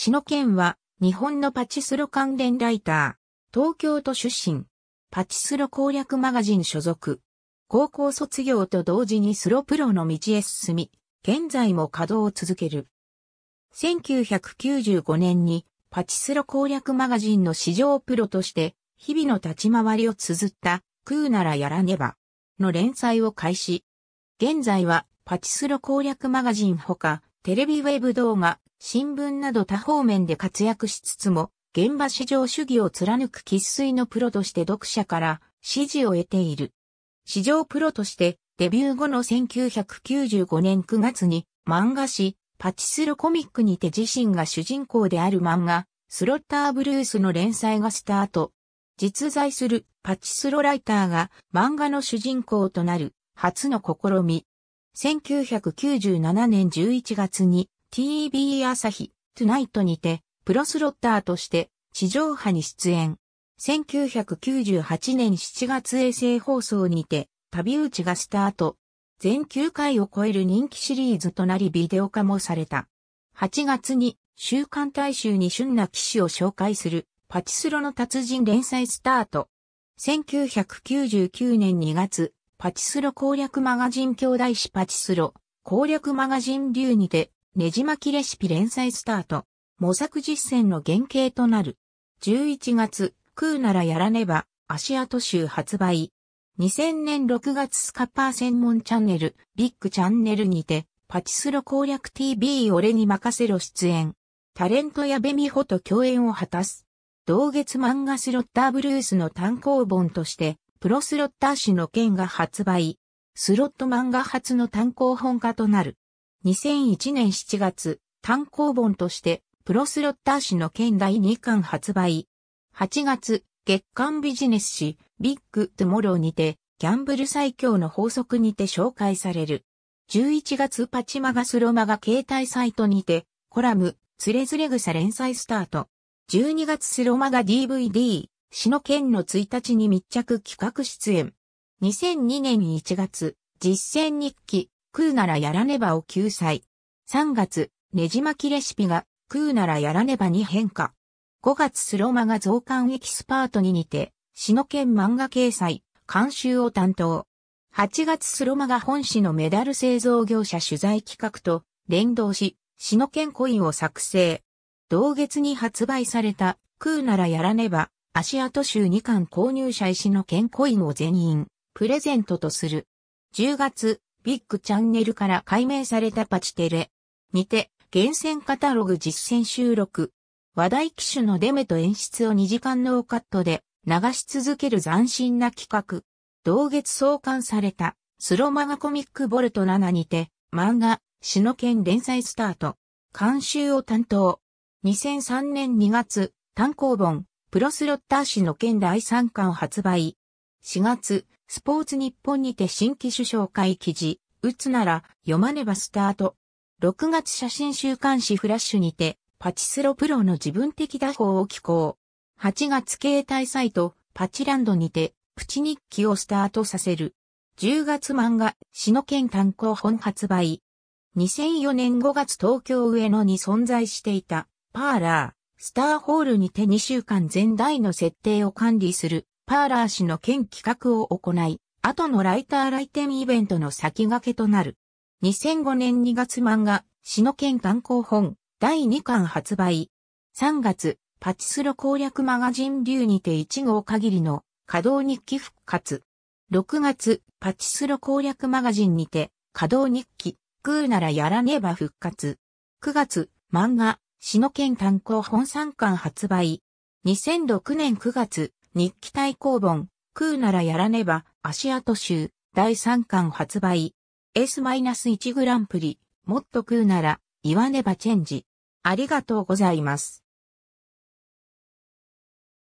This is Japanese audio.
篠健は、日本のパチスロ関連ライター、東京都出身、パチスロ攻略マガジン所属。高校卒業と同時にスロプロの道へ進み、現在も稼働を続ける。1995年にパチスロ攻略マガジンの市場プロとして日々の立ち回りを綴った食うならやらねばの連載を開始。現在はパチスロ攻略マガジンほかテレビウェブ動画新聞など多方面で活躍しつつも、現場市上主義を貫く喫水のプロとして読者から支持を得ている。市場プロとしてデビュー後の1995年9月に漫画誌パチスロコミックにて自身が主人公である漫画スロッターブルースの連載がスタート。実在するパチスロライターが漫画の主人公となる初の試み。1997年11月に TB 朝日、トゥナイトにて、プロスロッターとして地上波に出演。1998年7月衛星放送にて、旅打ちがスタート。全9回を超える人気シリーズとなりビデオ化もされた。8月に、週刊大衆に旬な騎士を紹介する、パチスロの達人連載スタート。1999年2月、パチスロ攻略マガジン兄弟誌パチスロ攻略マガジン流にてねじ巻きレシピ連載スタート。模索実践の原型となる。11月、食うならやらねば、足跡集発売。2000年6月スカッパー専門チャンネル、ビッグチャンネルにて、パチスロ攻略 TV 俺に任せろ出演。タレントやベミホと共演を果たす。同月漫画スロッターブルースの単行本として、プロスロッター誌の件が発売。スロット漫画初の単行本化となる。2001年7月、単行本として、プロスロッター誌の県第2巻発売。8月、月刊ビジネス誌、ビッグトゥモローにて、ギャンブル最強の法則にて紹介される。11月パチマガスロマガ携帯サイトにて、コラム、つれづれ草連載スタート。12月スロマガ DVD、詩の県の1日に密着企画出演。2002年1月、実践日記、食うならやらねばを救済。3月、ねじ巻きレシピが、食うならやらねばに変化。5月スロマが増刊エキスパートに似て、死の剣漫画掲載、監修を担当。8月スロマが本市のメダル製造業者取材企画と連動し、死の剣コインを作成。同月に発売された、食うならやらねば、足跡集2巻購入者石の剣コインを全員、プレゼントとする。10月、ビッグチャンネルから解明されたパチテレ。にて、厳選カタログ実践収録。話題機種のデメと演出を2時間ノーカットで流し続ける斬新な企画。同月創刊されたスロマガコミックボルト7にて漫画、詩の剣連載スタート。監修を担当。2003年2月、単行本、プロスロッター死の剣第3巻発売。4月、スポーツ日本にて新規首相会記事、打つなら読まねばスタート。6月写真週刊誌フラッシュにて、パチスロプロの自分的打法を寄稿。8月携帯サイト、パチランドにて、プチ日記をスタートさせる。10月漫画、詩の剣単行本発売。2004年5月東京上野に存在していた、パーラー、スターホールにて2週間全台の設定を管理する、パーラー氏の兼企画を行い、後のライター来店イベントの先駆けとなる。2005年2月漫画、詩の県観光本、第2巻発売。3月、パチスロ攻略マガジン流にて1号限りの稼働日記復活。6月、パチスロ攻略マガジンにて稼働日記、食うならやらねば復活。9月、漫画、詩の県観光本3巻発売。2006年9月、日記対抗本、食うならやらねば、足跡集、第3巻発売。S-1 グランプリ、もっと食うなら、言わねばチェンジ。ありがとうございます。